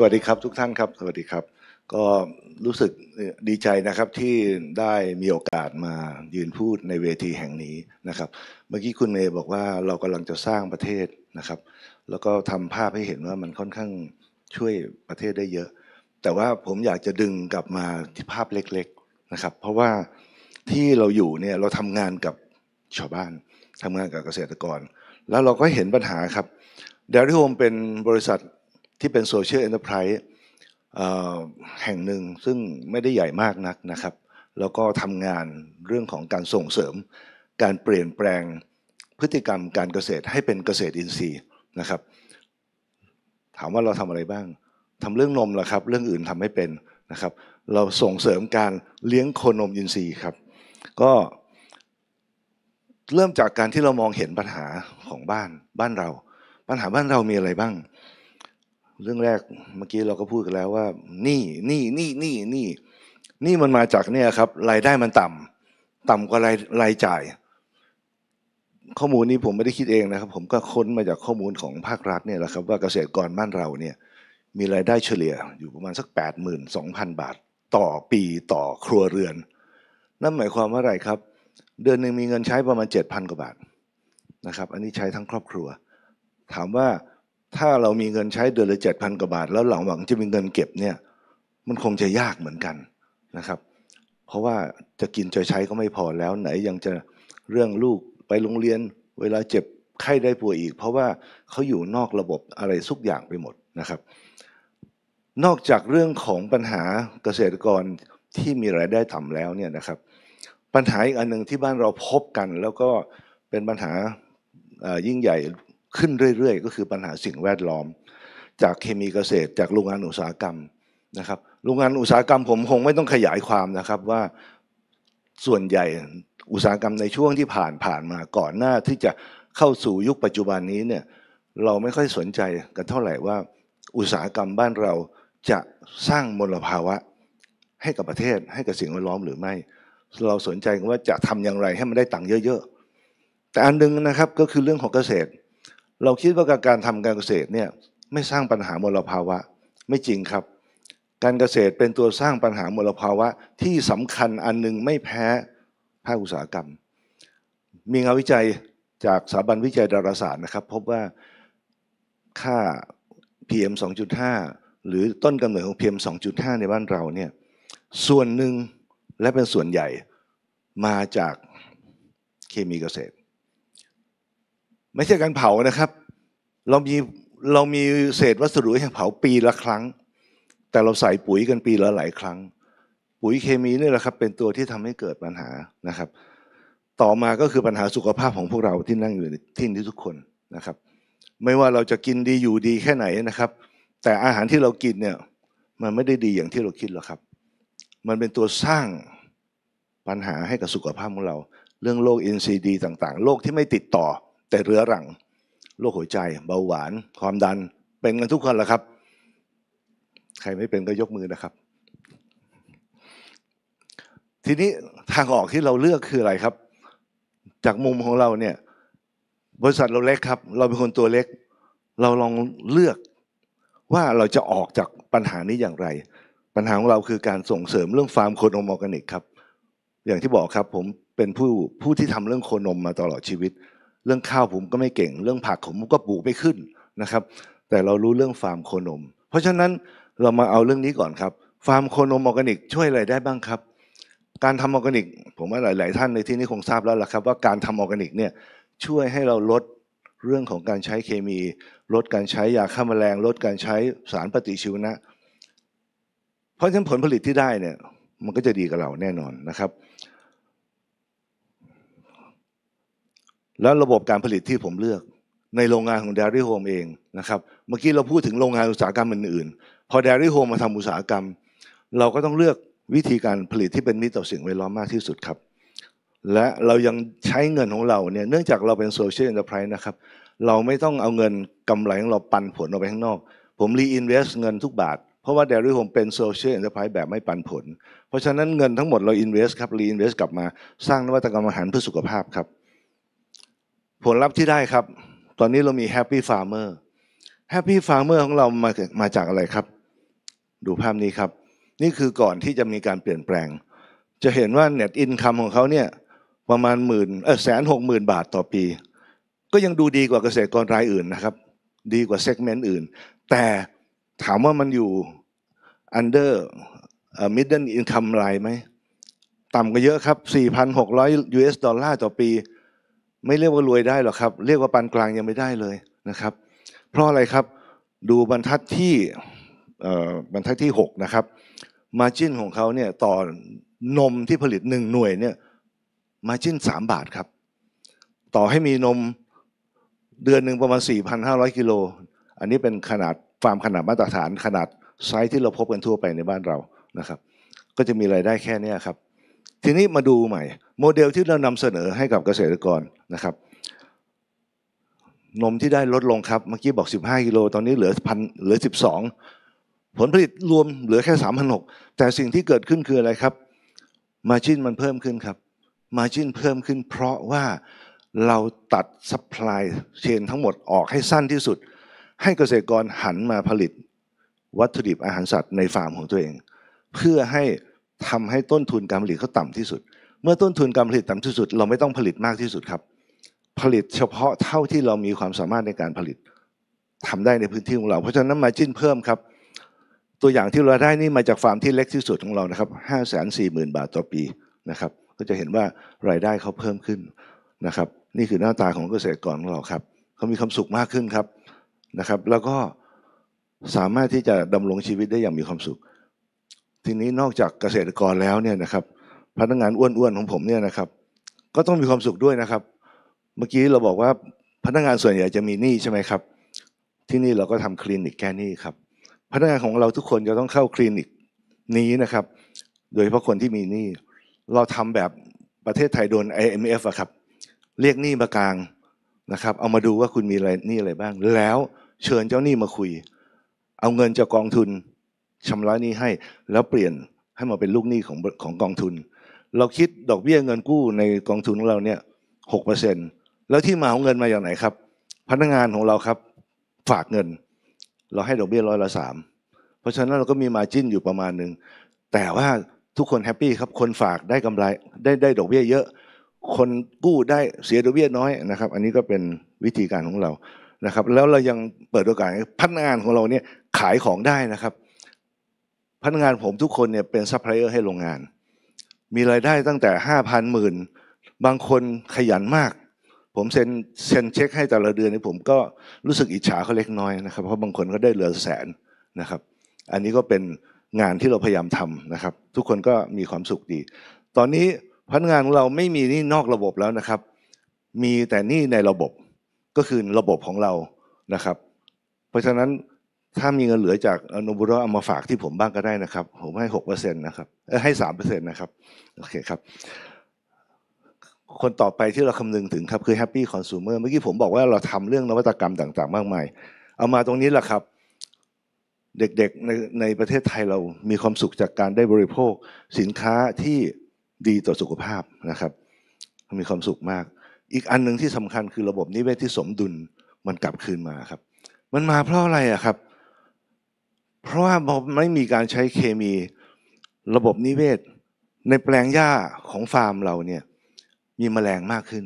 สวัสดีครับทุกท่านครับสวัสดีครับ ก็รู้สึกดีใจนะครับที่ได้มีโอกาสมายืนพูดในเวทีแห่งนี้นะครับ เมื่อกี้คุณเมย์บอกว่าเรากำลังจะสร้างประเทศนะครับ แล้วก็ทำภาพให้เห็นว่ามันค่อนข้างช่วยประเทศได้เยอะ แต่ว่าผมอยากจะดึงกลับมาที่ภาพเล็กๆนะครับ เพราะว่าที่เราอยู่เนี่ยเราทำงานกับชาวบ้านทำงานกับเกษตรกร แล้วเราก็เห็นปัญหาครับเดลที่โฮมเป็นบริษัทที่เป็นโซเชียลแอนด์ไพรส์แห่งหนึ่งซึ่งไม่ได้ใหญ่มากนักนะครับ แล้วก็ทำงานเรื่องของการส่งเสริม การเปลี่ยนแปลงพฤติกรรมการเกษตรให้เป็นเกษตรอินทรีย์นะครับ ถามว่าเราทำอะไรบ้างทำเรื่องนมละครับเรื่องอื่นทำไม่เป็นนะครับ เราส่งเสริมการเลี้ยงโคนมอินทรีย์ครับก็เริ่มจากการที่เรามองเห็นปัญหาของบ้านบ้านเรา ปัญหาบ้านเรามีอะไรบ้างเรื่องแรกเมื่อกี้เราก็พูดกันแล้วว่า นี่นี่นี่นี่นี่ นี่มันมาจากเนี่ยครับ รายได้มันต่ำ ต่ำกว่ารายรายจ่าย ข้อมูลนี้ผมไม่ได้คิดเองนะครับ ผมก็ค้นมาจากข้อมูลของภาครัฐเนี่ยแหละครับว่าเกษตรกรบ้านเราเนี่ย มีรายได้เฉลี่ย อยู่ประมาณสัก82,000บาท ต่อปีต่อครัวเรือนนั่นหมายความว่าอะไรครับเดือนหนึ่งมีเงินใช้ประมาณ 7,000กว่าบาทนะครับ อันนี้ใช้ทั้งครอบครัว ถามว่าถ้าเรามีเงินใช้เดือนละเจ็ดพันกว่าบาท แล้วหลังหวังจะมีเงินเก็บเนี่ยมันคงจะยากเหมือนกันนะครับ เพราะว่าจะกินจะใช้ก็ไม่พอแล้ว ไหนยังจะเรื่องลูกไปโรงเรียน เวลาเจ็บไข้ได้ป่วยอีก เพราะว่าเขาอยู่นอกระบบอะไรทุกอย่างไปหมดนะครับ นอกจากเรื่องของปัญหาเกษตรกรที่มีรายได้ต่ำแล้วเนี่ยนะครับ ปัญหาอีกอันหนึ่งที่บ้านเราพบกัน แล้วก็เป็นปัญหายิ่งใหญ่ขึ้นเรื่อยๆ ก็คือปัญหาสิ่งแวดล้อมจากเคมีเกษตร จากโรงงานอุตสาหกรรมนะครับโรงงานอุตสาหกรรมผมคงไม่ต้องขยายความนะครับว่าส่วนใหญ่อุตสาหกรรมในช่วงที่ผ่านผ่านมาก่อนหน้าที่จะเข้าสู่ยุคปัจจุบันนี้เนี่ยเราไม่ค่อยสนใจกันเท่าไหร่ว่าอุตสาหกรรมบ้านเราจะสร้างมลภาวะ ให้กับประเทศให้กับสิ่งแวดล้อมหรือไม่เราสนใจว่าจะทำอย่างไรให้มันได้ตังค์เยอะ ๆ แต่อันนึงนะครับก็คือเรื่องของเกษตรเราคิดว่าการทำการเกษตรเนี่ยไม่สร้างปัญหามลภาวะไม่จริงครับ การเกษตรเป็นตัวสร้างปัญหามลภาวะที่สำคัญอันหนึ่งไม่แพ้ภาคอุตสาหกรรม มีงานวิจัยจากสถาบันวิจัยดาราศาสตร์นะครับ พบว่าค่า PM 2.5 หรือต้นกำเนิดของ PM 2.5 ในบ้านเราเนี่ยส่วนหนึ่งและเป็นส่วนใหญ่มาจากเคมีเกษตรไม่ใช่การเผานะครับ เรามีเรามีเศษวัสดุให้เผาปีละครั้ง แต่เราใส่ปุ๋ยกันปีละหลายครั้ง ปุ๋ยเคมีนี่แหละครับ เป็นตัวที่ทำให้เกิดปัญหานะครับ ต่อมาก็คือปัญหาสุขภาพของพวกเราที่นั่งอยู่ที่นี้ทุกคนนะครับ ไม่ว่าเราจะกินดี อยู่ดี แค่ไหนนะครับ แต่อาหารที่เรากินเนี่ย มันไม่ได้ดีอย่างที่เราคิดหรอกครับ มันเป็นตัวสร้างปัญหาให้กับสุขภาพของเรา เรื่องโรค NCD ต่างๆโรคที่ไม่ติดต่อแต่เรื้อรังโรคหัวใจ เบาหวาน ความดัน เป็นกันทุกคนแล้วครับ ใครไม่เป็นก็ยกมือนะครับ ทีนี้ ทางออกที่เราเลือกคืออะไรครับ จากมุมของเราเนี่ยบริษัทเราเล็กครับ เราเป็นคนตัวเล็ก เราลองเลือกว่าเราจะออกจากปัญหานี้อย่างไร ปัญหาของเราคือการส่งเสริมเรื่องฟาร์มโคนมออร์แกนิกครับ อย่างที่บอกครับผมเป็นผู้ ผู้ที่ทำเรื่องโคนมมาตลอดชีวิตเรื่องข้าวผมก็ไม่เก่งเรื่องผักผมก็ปลูกไม่ขึ้นนะครับ แต่เรารู้เรื่องฟาร์มโคนม เพราะฉะนั้นเรามาเอาเรื่องนี้ก่อนครับฟาร์มโคนมออร์แกนิก ช่วยอะไรได้บ้างครับ การทำออร์แกนิก ผมว่าหลาย ๆ ท่านในที่นี้คงทราบแล้วล่ะครับ ว่าการทำออร์แกนิกเนี่ย ช่วยให้เราลดเรื่องของการใช้เคมี ลดการใช้ยาฆ่าแมลงลดการใช้สารปฏิชีวนะ เพราะฉะนั้นผลผลิตที่ได้เนี่ยมันก็จะดีกับเราแน่นอนนะครับแล้วระบบการผลิตที่ผมเลือกในโรงงานของ Dairy Home เองนะครับ เมื่อกี้เราพูดถึงโรงงานอุตสาหกรรมอื่นๆ พอ Dairy Home มาทำอุตสาหกรรม เราก็ต้องเลือกวิธีการผลิตที่เป็นมิตรต่อสิ่งแวดล้อมมากที่สุดครับ และเรายังใช้เงินของเราเนี่ย เนื่องจากเราเป็นโซเชียลแอนเต์ไพร์นะครับ เราไม่ต้องเอาเงินกำไรของเราปันผลออกไปข้างนอก ผมรีอินเวสเงินทุกบาท เพราะว่าเดลิโผมเป็นโซเชียลแอนเต์ไพร์แบบไม่ปันผล เพราะฉะนั้นเงินทั้งหมดเราอินเวสครับรีอินเวสกลับมา สร้างนวัตกรรมอาหารเพื่อสุขภาพครับผลลัพธ์ที่ได้ครับ ตอนนี้เรามีแฮปปี้ฟามเ p อร์แฮปปี้ฟาร์มเมอร์ของเรา มา มาจากอะไรครับ ดูภาพนี้ครับ นี่คือก่อนที่จะมีการเปลี่ยนแปลง จะเห็นว่าเน็ตอินคัมของเขาเนี่ย ประมาณหมื่นเออแสนหกหมื่นบาทต่อปี ก็ยังดูดีกว่าเกษตรกรรายอื่นนะครับ ดีกว่าเซกเมนต์อื่น แต่ถามว่ามันอยู่ under middle income นคัมไหม ต่ำกว่าเยอะครับ 4,600 US ดอลลาร์ต่อปีไม่เรียกว่ารวยได้หรอกครับ เรียกว่าปานกลางยังไม่ได้เลยนะครับ เพราะอะไรครับดูบรรทัดที่บรรทัดที่ 6 นะครับมาจิ้นของเขาเนี่ยต่อนมที่ผลิตหนึ่งหน่วยเนี่ยมาจิ้น3บาทครับ ต่อให้มีนมเดือนหนึ่งประมาณ 4,500กิโลอันนี้เป็นขนาดฟาร์มขนาดมาตรฐาน ขนาดไซส์ที่เราพบกันทั่วไปในบ้านเรานะครับ ก็จะมีรายได้แค่นี้ครับทีนี้มาดูใหม่ โมเดลที่เรานำเสนอให้กับเกษตรกรนะครับ นมที่ได้ลดลงครับ เมื่อกี้บอก 15กิโล ตอนนี้เหลือพันเหลือ12 ผลผลิตรวมเหลือแค่3 6 0 0แต่สิ่งที่เกิดขึ้นคืออะไรครับ มาชินมันเพิ่มขึ้นครับมาชินเพิ่มขึ้นเพราะว่าเราตัดซัพพลายเชนทั้งหมดออกให้สั้นที่สุด ให้เกษตรกรหันมาผลิต วัตถุดิบอาหารสัตว์ในฟาร์มของตัวเอง เพื่อให้ทำให้ต้นทุนการผลิตเขาต่ำที่สุด เมื่อต้นทุนการผลิตต่ำที่สุด เราไม่ต้องผลิตมากที่สุดครับ ผลิตเฉพาะเท่าที่เรามีความสามารถในการผลิต ทำได้ในพื้นที่ของเรา เพราะฉะนั้นมาจิ้นเพิ่มครับ ตัวอย่างที่เราได้นี่มาจากฟาร์มที่เล็กที่สุดของเรานะครับห้าแสนสี่หมื่นบาทต่อปีนะครับ ก็จะเห็นว่ารายได้เขาเพิ่มขึ้นนะครับ นี่คือหน้าตาของเกษตรกรของเราครับ เขามีความสุขมากขึ้นครับนะครับ แล้วก็สามารถที่จะดำรงชีวิตได้อย่างมีความสุขทีนี้นอกจากเกษตรกรแล้วเนี่ยนะครับพนักงานอ้วนๆของผมเนี่ยนะครับก็ต้องมีความสุขด้วยนะครับ เมื่อกี้เราบอกว่าพนักงานส่วนใหญ่จะมีหนี้ใช่ไหมครับ ที่นี่เราก็ทำคลินิกแก้หนี้ครับพนักงานของเราทุกคนจะต้องเข้าคลินิกนี้นะครับ โดยเฉพาะคนที่มีหนี้เราทำแบบประเทศไทยโดน IMF อะครับเรียกหนี้มากลางนะครับ เอามาดูว่าคุณมีอะไรหนี้อะไรบ้าง แล้วเชิญเจ้าหนี้มาคุย เอาเงินจากกองทุนชำระหนี้ให้แล้วเปลี่ยนให้มาเป็นลูกหนี้ของของกองทุน เราคิดดอกเบี้ยเงินกู้ในกองทุนของเราเนี่ยหกเปอร์เซ็นแล้วที่มาของเงินมาอย่างไหนครับพนักงานของเราครับฝากเงิน เราให้ดอกเบี้ยร้อยละสามเพราะฉะนั้นเราก็มีมาจิ้นอยู่ประมาณหนึ่งแต่ว่าทุกคนแฮปปี้ครับคนฝากได้กำไร ได้ได้ดอกเบี้ยเยอะ คนกู้ได้เสียดอกเบี้ยน้อยนะครับ อันนี้ก็เป็นวิธีการของเรานะครับ แล้วเรายังเปิดโอกาสพนักงานของเราเนี่ยขายของได้นะครับพนักงานผมทุกคนเนี่ยเป็นซัพพลายเออร์ให้โรงงาน มีรายได้ตั้งแต่ห้าพันหมื่น บางคนขยันมาก ผมเซ็นเซ็นเช็คให้แต่ละเดือนนี่ผมก็รู้สึกอิจฉาเขาเล็กน้อยนะครับ เพราะบางคนก็ได้เหลือแสนนะครับ อันนี้ก็เป็นงานที่เราพยายามทำนะครับ ทุกคนก็มีความสุขดี ตอนนี้พนักงานของเราไม่มีนี่นอกระบบแล้วนะครับ มีแต่นี่ในระบบก็คือระบบของเรานะครับ เพราะฉะนั้นถ้ามีเงินเหลือจากโนบุรเอามาฝากที่ผมบ้างก็ได้นะครับ ผมให้หกเปอร์เซ็นต์นะครับให้สามเปอร์เซ็นต์นะครับโอเคครับ คนต่อไปที่เราคำนึงถึงครับ คือแปี้คอนซู s u m e r เมื่อกี้ผมบอกว่าเราทำเรื่องนวัตกรรมต่างๆ มากมาย เอามาตรงนี้แหละครับ เด็กๆในในประเทศไทยเรามีความสุขจากการได้บริโภคสินค้าที่ดีต่อสุขภาพนะครับ มีความสุขมาก อีกอันหนึ่งที่สำคัญคือระบบนิเวศที่สมดุลมันกลับคืนมาครับ มันมาเพราะอะไรอะครับเพราะว่าไม่มีการใช้เคมีระบบนิเวศ ในแปลงหญ้าของฟาร์มเราเนี่ย มีแมลงมากขึ้น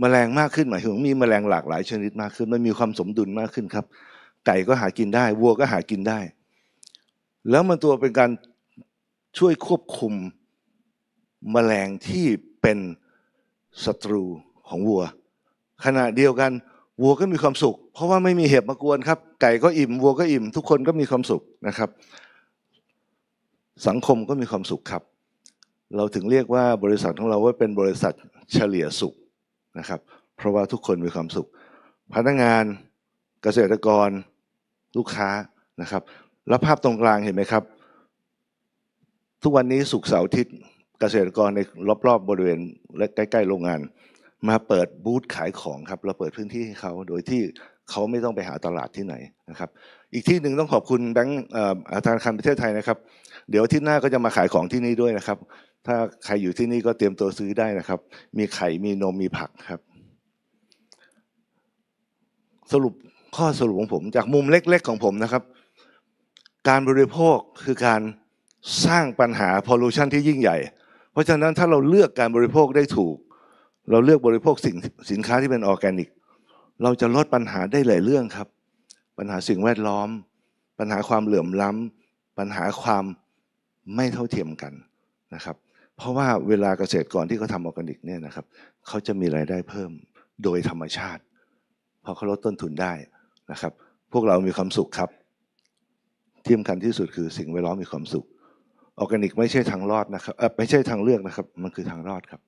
แมลงมากขึ้นหมายถึงมีแมลงหลากหลายชนิดมากขึ้น มันมีความสมดุลมากขึ้นครับไก่ก็หากินได้ วัวก็หากินได้ แล้วมันตัวเป็นการช่วยควบคุมมแมลงที่เป็นศัตรูของวัว ขณะเดียวกัน วัวก็มีความสุขราะว่าไม่มีเห็บมากวนครับ ไก่ก็อิ่มวัวก็อิ่มทุกคนก็มีความสุขนะครับ สังคมก็มีความสุขครับ เราถึงเรียกว่าบริษัทของเราว่าเป็นบริษัทเฉลี่ยสุขนะครับ เพราะว่าทุกคนมีความสุข พนักงานเกษตรกรลูกค้านะครับแล้วภาพตรงกลางเห็นไหมครับ ทุกวันนี้สุกเสาร์อาทิตย์เกษตรกรในรอบ ๆ บริเวณและใกล้ๆ โรงงาน มาเปิดบูธขายของครับเราเปิดพื้นที่ให้เขาโดยที่เขาไม่ต้องไปหาตลาดที่ไหนนะครับ อีกที่หนึ่งต้องขอบคุณ แบงค์ธนาคารประเทศไทยนะครับ เดี๋ยวที่หน้าก็จะมาขายของที่นี่ด้วยนะครับ ถ้าใครอยู่ที่นี่ก็เตรียมตัวซื้อได้นะครับ มีไข่ มีนมมีผักครับ สรุปข้อสรุปของผมจากมุมเล็กๆของผมนะครับ การบริโภคคือการสร้างปัญหาพอลูชันที่ยิ่งใหญ่ เพราะฉะนั้นถ้าเราเลือกการบริโภคได้ถูก เราเลือกบริโภคสินสินค้าที่เป็นออร์แกนิกเราจะลดปัญหาได้หลายเรื่องครับ ปัญหาสิ่งแวดล้อม ปัญหาความเหลื่อมล้ำ ปัญหาความไม่เท่าเทียมกันนะครับ เพราะว่าเวลาเกษตรกรที่เขาทำออร์แกนิกเนี่ยนะครับ เขาจะมีรายได้เพิ่มโดยธรรมชาติพอเขาลดต้นทุนได้นะครับ พวกเรามีความสุขครับที่สำคัญที่สุดคือสิ่งแวดล้อมมีความสุขออร์แกนิกไม่ใช่ทางรอดนะครับไม่ใช่ทางเลือกนะครับ มันคือทางรอดครับ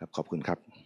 ครับขอบคุณครับ